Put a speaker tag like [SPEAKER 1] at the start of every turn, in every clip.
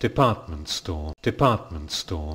[SPEAKER 1] department store, department store.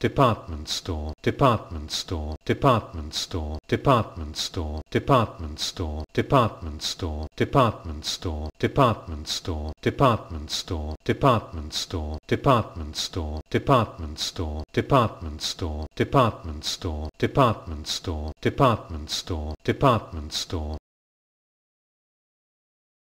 [SPEAKER 1] department store department store department store department store department store department store department store department store department store department store department store department store department store department store department store department store department store